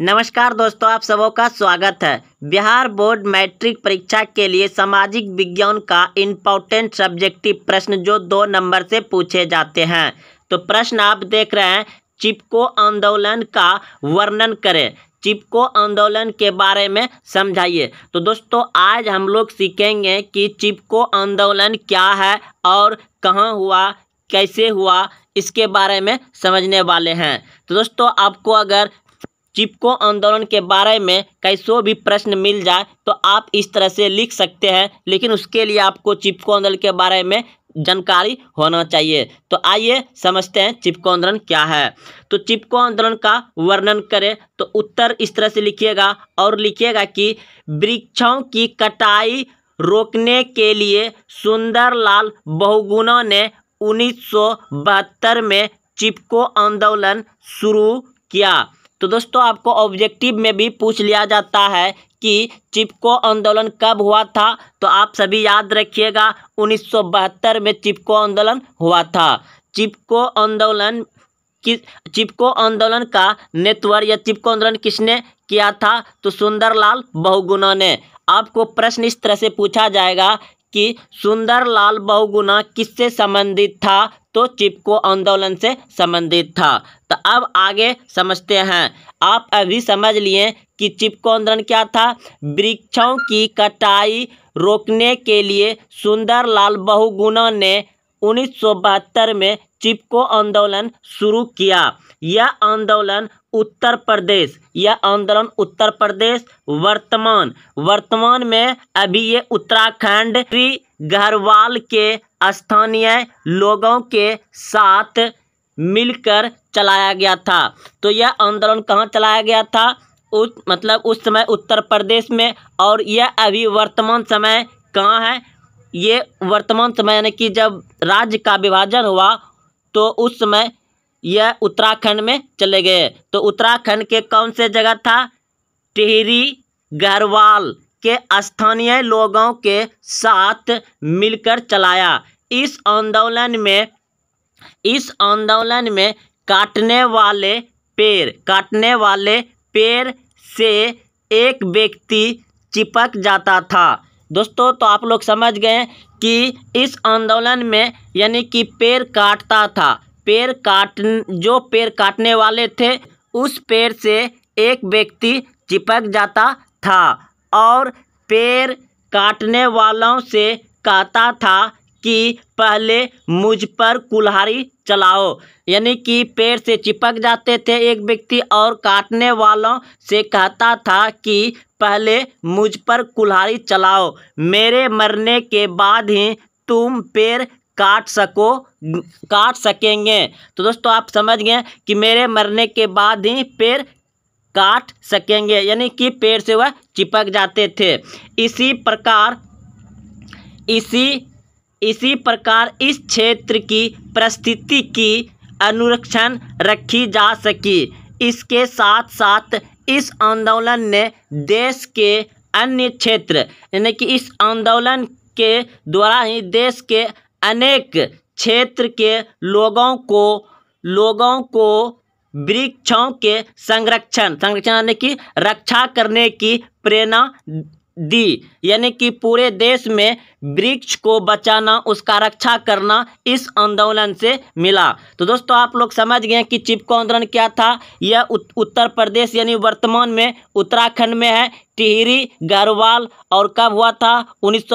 नमस्कार दोस्तों आप सबों का स्वागत है बिहार बोर्ड मैट्रिक परीक्षा के लिए सामाजिक विज्ञान का इम्पोर्टेंट सब्जेक्टिव प्रश्न जो दो नंबर से पूछे जाते हैं तो प्रश्न आप देख रहे हैं चिपको आंदोलन का वर्णन करें चिपको आंदोलन के बारे में समझाइए तो दोस्तों आज हम लोग सीखेंगे कि चिपको आंदोलन क्या है और कहाँ हुआ कैसे हुआ इसके बारे में समझने वाले हैं तो दोस्तों आपको अगर चिपको आंदोलन के बारे में कैसो भी प्रश्न मिल जाए तो आप इस तरह से लिख सकते हैं लेकिन उसके लिए आपको चिपको आंदोलन के बारे में जानकारी होना चाहिए तो आइए समझते हैं चिपको आंदोलन क्या है तो चिपको आंदोलन का वर्णन करें तो उत्तर इस तरह से लिखिएगा और लिखिएगा कि वृक्षों की कटाई रोकने के लिए सुंदरलाल बहुगुना ने उन्नीस में चिपको आंदोलन शुरू किया तो दोस्तों आपको ऑब्जेक्टिव में भी पूछ लिया जाता है कि चिपको आंदोलन कब हुआ था तो आप सभी याद रखिएगा उन्नीस में चिपको आंदोलन हुआ था चिपको आंदोलन किस चिपको आंदोलन का नेतृत्व या चिपको आंदोलन किसने किया था तो सुंदरलाल बहुगुणा ने आपको प्रश्न इस तरह से पूछा जाएगा कि सुंदरलाल बहुगुणा किससे संबंधित था तो चिपको आंदोलन से संबंधित था तो अब आगे समझते हैं आप अभी समझ लिए कि आंदोलन क्या था वृक्षों की कटाई रोकने के लिए सुंदर लाल बहुगुना ने उन्नीस में चिपको आंदोलन शुरू किया यह आंदोलन उत्तर प्रदेश यह आंदोलन उत्तर प्रदेश वर्तमान वर्तमान में अभी ये उत्तराखंड गढ़वाल के स्थानीय लोगों के साथ मिलकर चलाया गया था तो यह आंदोलन कहाँ चलाया गया था उस मतलब उस समय उत्तर प्रदेश में और यह अभी वर्तमान समय कहाँ है ये वर्तमान समय यानी कि जब राज्य का विभाजन हुआ तो उस समय यह उत्तराखंड में चले गए तो उत्तराखंड के कौन से जगह था टिहरी गहरवाल के स्थानीय लोगों के साथ मिलकर चलाया इस आंदोलन में इस आंदोलन में काटने वाले पेड़ काटने वाले पेड़ से एक व्यक्ति चिपक जाता था दोस्तों तो आप लोग समझ गए कि इस आंदोलन में यानी कि पेड़ काटता था पेड़ काट जो पेड़ काटने वाले थे उस पेड़ से एक व्यक्ति चिपक जाता था और पेड़ काटने वालों से कहता था कि पहले मुझ पर कुल्हाड़ी चलाओ यानी कि पेड़ से चिपक जाते थे एक व्यक्ति और काटने वालों से कहता था कि पहले मुझ पर कुल्हाड़ी चलाओ मेरे मरने के बाद ही तुम पेड़ काट सको काट सकेंगे तो दोस्तों आप समझ गए कि मेरे मरने के बाद ही पेड़ काट सकेंगे यानी कि पेड़ से वह चिपक जाते थे इसी प्रकार इसी इसी प्रकार इस क्षेत्र की परिस्थिति की अनुरक्षण रखी जा सकी इसके साथ साथ इस आंदोलन ने देश के अन्य क्षेत्र यानी कि इस आंदोलन के द्वारा ही देश के अनेक क्षेत्र के लोगों को लोगों को वृक्षों के संरक्षण संरक्षण यानी कि रक्षा करने की प्रेरणा दी यानी कि पूरे देश में वृक्ष को बचाना उसका रक्षा करना इस आंदोलन से मिला तो दोस्तों आप लोग समझ गए कि चिपको आंदोलन क्या था यह उत्तर प्रदेश यानी वर्तमान में उत्तराखंड में है टिहरी गढ़वाल और कब हुआ था उन्नीस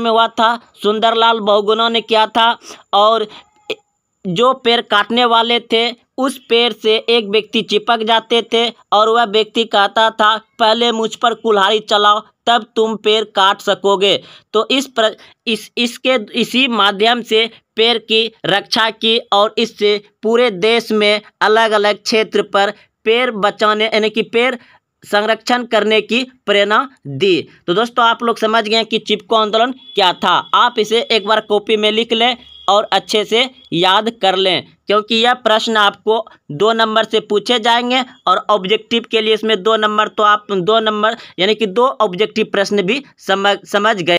में हुआ था सुंदरलाल बहुगुणा ने किया था और जो पेड़ काटने वाले थे उस पेड़ से एक व्यक्ति चिपक जाते थे और वह व्यक्ति कहता था पहले मुझ पर कुल्हाड़ी चलाओ तब तुम पेड़ काट सकोगे तो इस पर इस इसके इसी माध्यम से पेड़ की रक्षा की और इससे पूरे देश में अलग अलग क्षेत्र पर पेड़ बचाने यानी कि पेड़ संरक्षण करने की प्रेरणा दी तो दोस्तों आप लोग समझ गए कि चिपको आंदोलन क्या था आप इसे एक बार कॉपी में लिख लें और अच्छे से याद कर लें क्योंकि यह प्रश्न आपको दो नंबर से पूछे जाएंगे और ऑब्जेक्टिव के लिए इसमें दो नंबर तो आप दो नंबर यानी कि दो ऑब्जेक्टिव प्रश्न भी समझ समझ गए